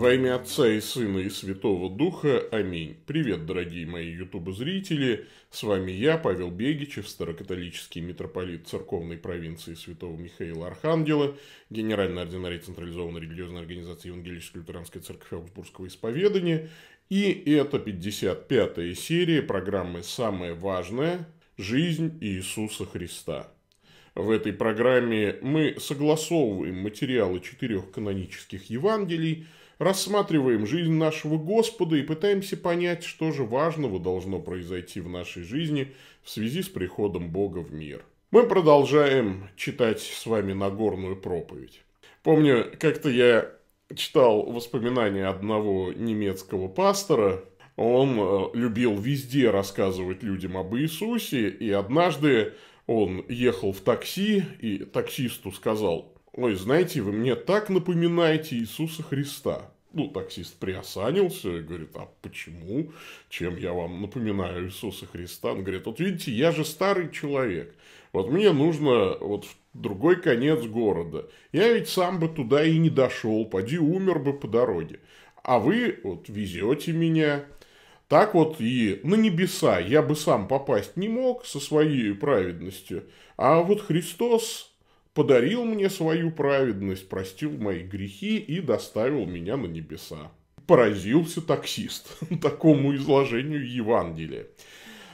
Во имя Отца и Сына и Святого Духа. Аминь. Привет, дорогие мои ютубы-зрители. С вами я, Павел Бегичев, старокатолический митрополит церковной провинции Святого Михаила Архангела, генеральный ординарий Централизованной религиозной организации Евангелической лютеранской церкви Аугсбургского исповедания. И это 55-я серия программы «Самое важное. Жизнь Иисуса Христа». В этой программе мы согласовываем материалы четырех канонических Евангелий – рассматриваем жизнь нашего Господа и пытаемся понять, что же важного должно произойти в нашей жизни в связи с приходом Бога в мир. Мы продолжаем читать с вами Нагорную проповедь. Помню, как-то я читал воспоминания одного немецкого пастора. Он э, любил везде рассказывать людям об Иисусе, и однажды он ехал в такси, и таксисту сказал – Ой, знаете, вы мне так напоминаете Иисуса Христа. Ну, таксист приосанился и говорит, а почему? Чем я вам напоминаю Иисуса Христа? Он говорит, вот видите, я же старый человек. Вот мне нужно вот в другой конец города. Я ведь сам бы туда и не дошел, поди умер бы по дороге. А вы вот везете меня. Так вот и на небеса я бы сам попасть не мог со своей праведностью. А вот Христос подарил мне свою праведность, простил мои грехи и доставил меня на небеса. Поразился таксист такому изложению Евангелия.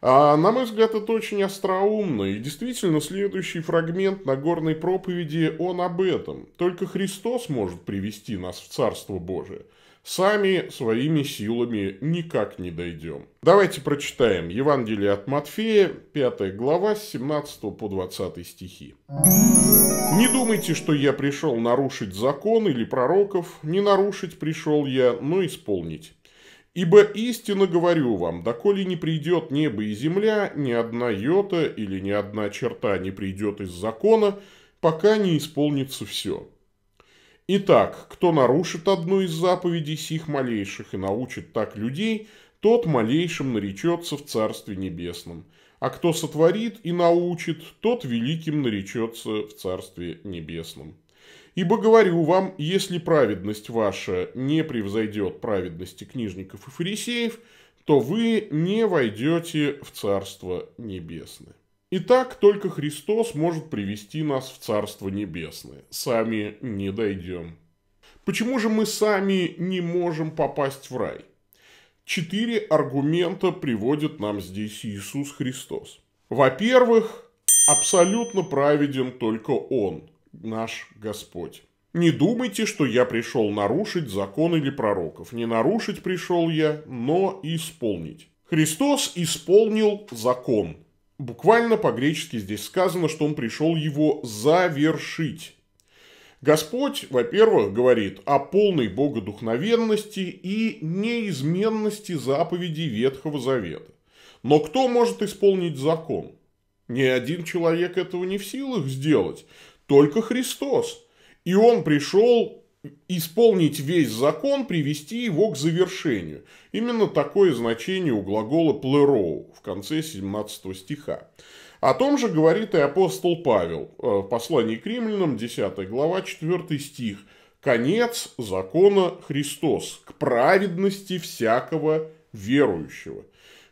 А, на мой взгляд, это очень остроумно, и действительно, следующий фрагмент Нагорной проповеди, он об этом. Только Христос может привести нас в Царство Божие – Сами своими силами никак не дойдем. Давайте прочитаем Евангелие от Матфея, 5 глава, с 17 по 20 стихи. «Не думайте, что я пришел нарушить закон или пророков, не нарушить пришел я, но исполнить. Ибо истинно говорю вам, доколе не придет небо и земля, ни одна йота или ни одна черта не придет из закона, пока не исполнится все». Итак, кто нарушит одну из заповедей сих малейших и научит так людей, тот малейшим наречется в Царстве Небесном. А кто сотворит и научит, тот великим наречется в Царстве Небесном. Ибо говорю вам, если праведность ваша не превзойдет праведности книжников и фарисеев, то вы не войдете в Царство Небесное. Итак, только Христос может привести нас в Царство Небесное. Сами не дойдем. Почему же мы сами не можем попасть в рай? Четыре аргумента приводит нам здесь Иисус Христос. Во-первых, абсолютно праведен только Он, наш Господь. Не думайте, что я пришел нарушить закон или пророков. Не нарушить пришел я, но исполнить. Христос исполнил закон – Буквально по-гречески здесь сказано, что он пришел его завершить. Господь, во-первых, говорит о полной богодухновенности и неизменности заповедей Ветхого Завета. Но кто может исполнить закон? Ни один человек этого не в силах сделать, только Христос. И он пришел исполнить весь закон, привести его к завершению. Именно такое значение у глагола «плероу» в конце 17 стиха. О том же говорит и апостол Павел э, в послании к римлянам, 10 глава, 4 стих. «Конец закона Христос, к праведности всякого верующего».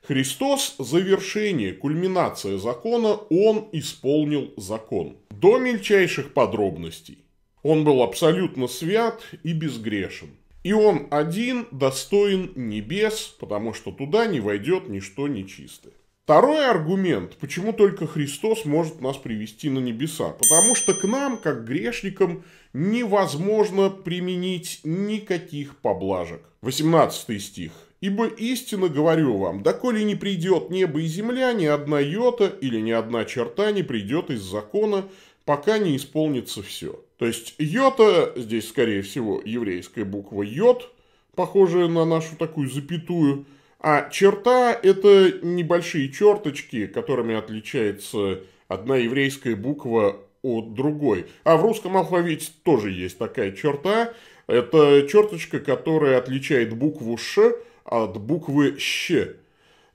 Христос – завершение, кульминация закона, Он исполнил закон. До мельчайших подробностей он был абсолютно свят и безгрешен. И он один достоин небес, потому что туда не войдет ничто нечистое. Второй аргумент, почему только Христос может нас привести на небеса. Потому что к нам, как грешникам, невозможно применить никаких поблажек. 18 стих. «Ибо истинно говорю вам, доколе не придет небо и земля, ни одна йота или ни одна черта не придет из закона, пока не исполнится все». То есть йота, здесь скорее всего еврейская буква йод, похожая на нашу такую запятую, а черта – это небольшие черточки, которыми отличается одна еврейская буква от другой. А в русском алфавите тоже есть такая черта. Это черточка, которая отличает букву «ш» от буквы «щ».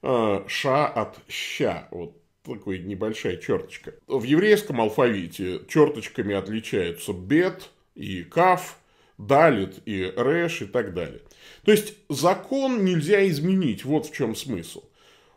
А, «Ша» от «ща». Вот такой небольшая черточка. В еврейском алфавите черточками отличаются бет и каф, далит и рэш и так далее. То есть закон нельзя изменить, вот в чем смысл.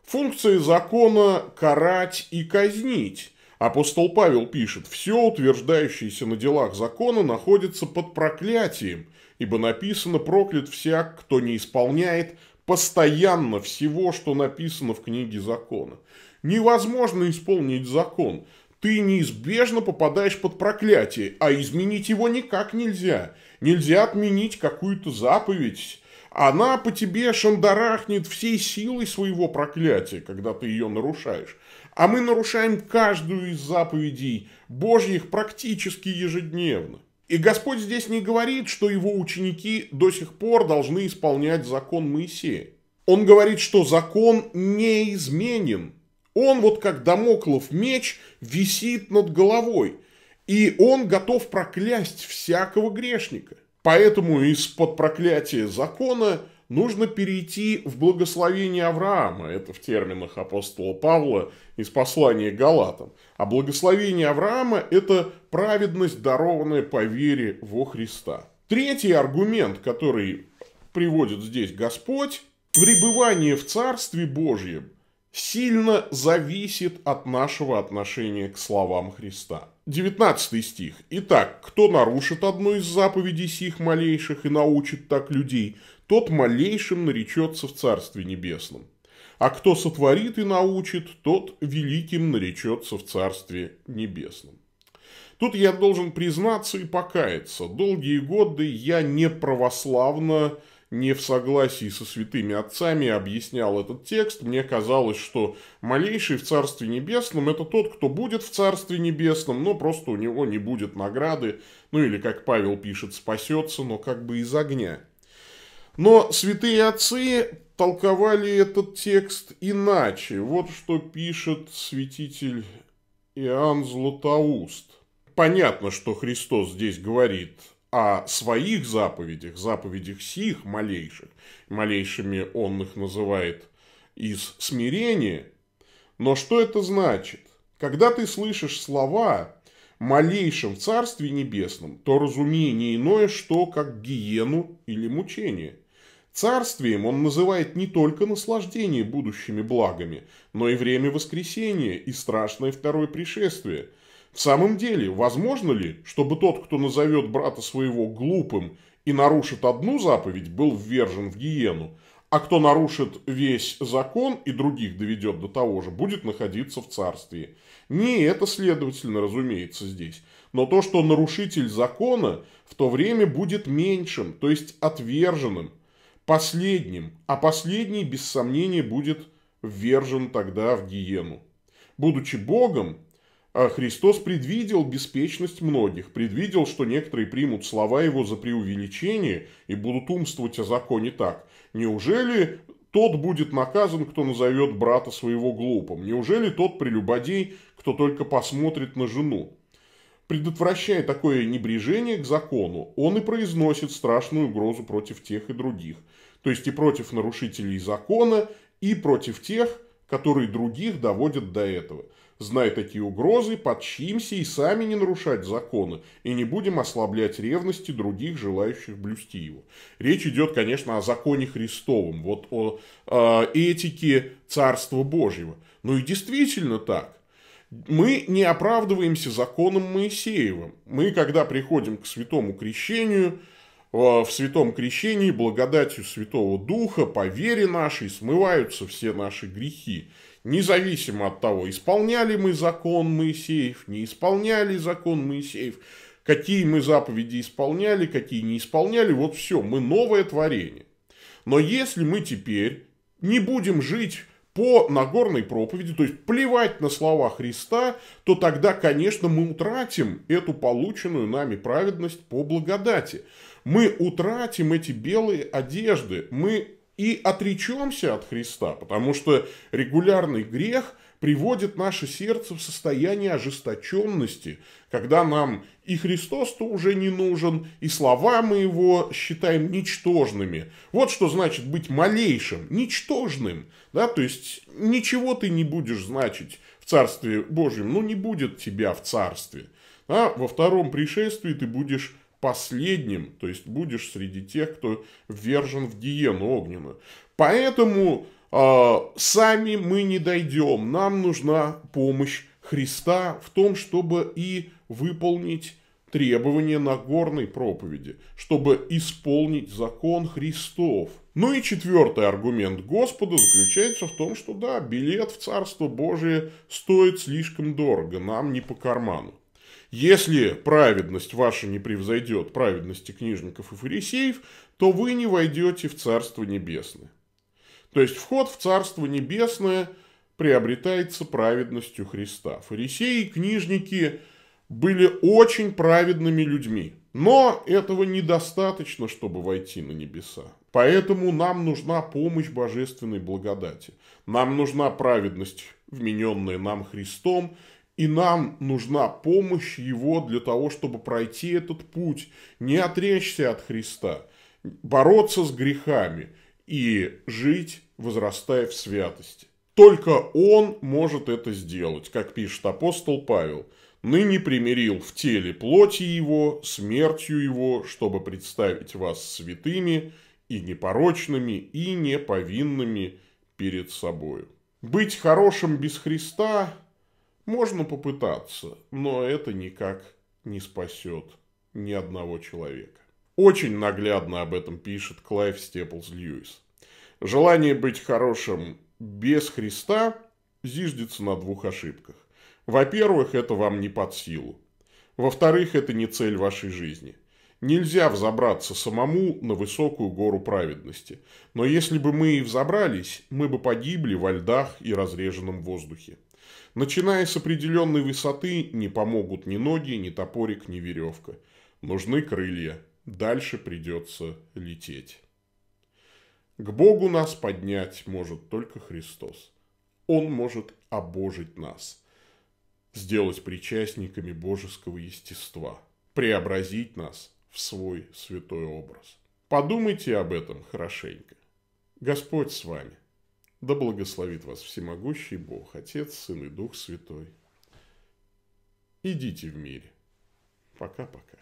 Функции закона – карать и казнить. Апостол Павел пишет, «Все, утверждающееся на делах закона, находится под проклятием, ибо написано, проклят всяк, кто не исполняет постоянно всего, что написано в книге закона» невозможно исполнить закон. Ты неизбежно попадаешь под проклятие, а изменить его никак нельзя. Нельзя отменить какую-то заповедь. Она по тебе шандарахнет всей силой своего проклятия, когда ты ее нарушаешь. А мы нарушаем каждую из заповедей Божьих практически ежедневно. И Господь здесь не говорит, что его ученики до сих пор должны исполнять закон Моисея. Он говорит, что закон неизменен, он вот как домоклов меч висит над головой, и он готов проклясть всякого грешника. Поэтому из-под проклятия закона нужно перейти в благословение Авраама. Это в терминах апостола Павла из послания Галатам. А благословение Авраама – это праведность, дарованная по вере во Христа. Третий аргумент, который приводит здесь Господь, пребывание в Царстве Божьем сильно зависит от нашего отношения к словам Христа. 19 стих. «Итак, кто нарушит одну из заповедей сих малейших и научит так людей, тот малейшим наречется в Царстве Небесном. А кто сотворит и научит, тот великим наречется в Царстве Небесном». Тут я должен признаться и покаяться. Долгие годы я не православно не в согласии со святыми отцами объяснял этот текст, мне казалось, что малейший в Царстве Небесном – это тот, кто будет в Царстве Небесном, но просто у него не будет награды, ну или, как Павел пишет, спасется, но как бы из огня. Но святые отцы толковали этот текст иначе. Вот что пишет святитель Иоанн Златоуст. Понятно, что Христос здесь говорит – о своих заповедях, заповедях сих малейших, малейшими он их называет из смирения. Но что это значит? Когда ты слышишь слова «малейшим в Царстве Небесном», то разумей не иное, что как гиену или мучение. Царствием он называет не только наслаждение будущими благами, но и время воскресения и страшное второе пришествие – в самом деле, возможно ли, чтобы тот, кто назовет брата своего глупым и нарушит одну заповедь, был ввержен в гиену, а кто нарушит весь закон и других доведет до того же, будет находиться в царстве? Не это, следовательно, разумеется, здесь. Но то, что нарушитель закона в то время будет меньшим, то есть отверженным, последним, а последний, без сомнения, будет ввержен тогда в гиену. Будучи Богом, а Христос предвидел беспечность многих, предвидел, что некоторые примут слова его за преувеличение и будут умствовать о законе так. Неужели тот будет наказан, кто назовет брата своего глупым? Неужели тот прелюбодей, кто только посмотрит на жену? Предотвращая такое небрежение к закону, он и произносит страшную угрозу против тех и других. То есть и против нарушителей закона, и против тех, которые других доводят до этого. Зная такие угрозы, подчимся и сами не нарушать законы, и не будем ослаблять ревности других, желающих блюсти его. Речь идет, конечно, о законе Христовом, вот о э, этике Царства Божьего. Ну и действительно так. Мы не оправдываемся законом Моисеевым. Мы, когда приходим к святому крещению – в святом крещении благодатью Святого Духа по вере нашей смываются все наши грехи. Независимо от того, исполняли мы закон Моисеев, не исполняли закон Моисеев, какие мы заповеди исполняли, какие не исполняли, вот все, мы новое творение. Но если мы теперь не будем жить по Нагорной проповеди, то есть плевать на слова Христа, то тогда, конечно, мы утратим эту полученную нами праведность по благодати. Мы утратим эти белые одежды, мы и отречемся от Христа, потому что регулярный грех – приводит наше сердце в состояние ожесточенности, когда нам и Христос-то уже не нужен, и слова мы его считаем ничтожными. Вот что значит быть малейшим, ничтожным. Да? То есть ничего ты не будешь значить в Царстве Божьем, ну не будет тебя в Царстве. А Во втором пришествии ты будешь последним, то есть будешь среди тех, кто ввержен в гиену огненную. Поэтому а, сами мы не дойдем. Нам нужна помощь Христа в том, чтобы и выполнить требования Нагорной проповеди, чтобы исполнить закон Христов. Ну и четвертый аргумент Господа заключается в том, что да, билет в Царство Божие стоит слишком дорого, нам не по карману. Если праведность ваша не превзойдет праведности книжников и фарисеев, то вы не войдете в Царство Небесное. То есть вход в Царство Небесное приобретается праведностью Христа. Фарисеи и книжники были очень праведными людьми. Но этого недостаточно, чтобы войти на небеса. Поэтому нам нужна помощь божественной благодати. Нам нужна праведность, вмененная нам Христом, и нам нужна помощь Его для того, чтобы пройти этот путь, не отречься от Христа, бороться с грехами – и жить, возрастая в святости. Только он может это сделать, как пишет апостол Павел. «Ныне примирил в теле плоти его, смертью его, чтобы представить вас святыми и непорочными, и неповинными перед собою». Быть хорошим без Христа можно попытаться, но это никак не спасет ни одного человека. Очень наглядно об этом пишет Клайв Степлс Льюис. Желание быть хорошим без Христа зиждется на двух ошибках. Во-первых, это вам не под силу. Во-вторых, это не цель вашей жизни. Нельзя взобраться самому на высокую гору праведности. Но если бы мы и взобрались, мы бы погибли во льдах и разреженном воздухе. Начиная с определенной высоты, не помогут ни ноги, ни топорик, ни веревка. Нужны крылья. Дальше придется лететь. К Богу нас поднять может только Христос. Он может обожить нас, сделать причастниками божеского естества, преобразить нас в свой святой образ. Подумайте об этом хорошенько. Господь с вами. Да благословит вас всемогущий Бог, Отец, Сын и Дух Святой. Идите в мире. Пока-пока.